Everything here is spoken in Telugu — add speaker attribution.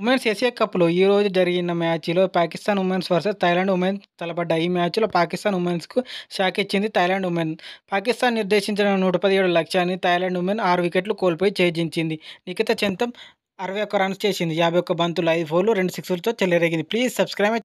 Speaker 1: ఉమెన్స్ ఏషియా కప్లో ఈరోజు జరిగిన మ్యాచ్లో Pakistan womens versus Thailand women తలపడ్డాయి ఈ మ్యాచ్లో పాకిస్తాన్ ఉమెన్స్కు షాక్ ఇచ్చింది థాయిలాండ్ ఉమెన్ పాకిస్తాన్ నిర్దేశించిన నూట పదిహేడు లక్ష్యాన్ని థాయిలాండ్ ఉమెన్ ఆరు వికెట్లు కోల్పోయి ఛేదించింది నిఖిత చెంతం అరవై ఒక్క రన్స్ చేసింది యాభై ఒక్క బంతులు ఐదు ఫోర్లు రెండు సిక్స్లతో చెల్లెరేగింది ప్లీజ్ సబ్స్క్రైబ్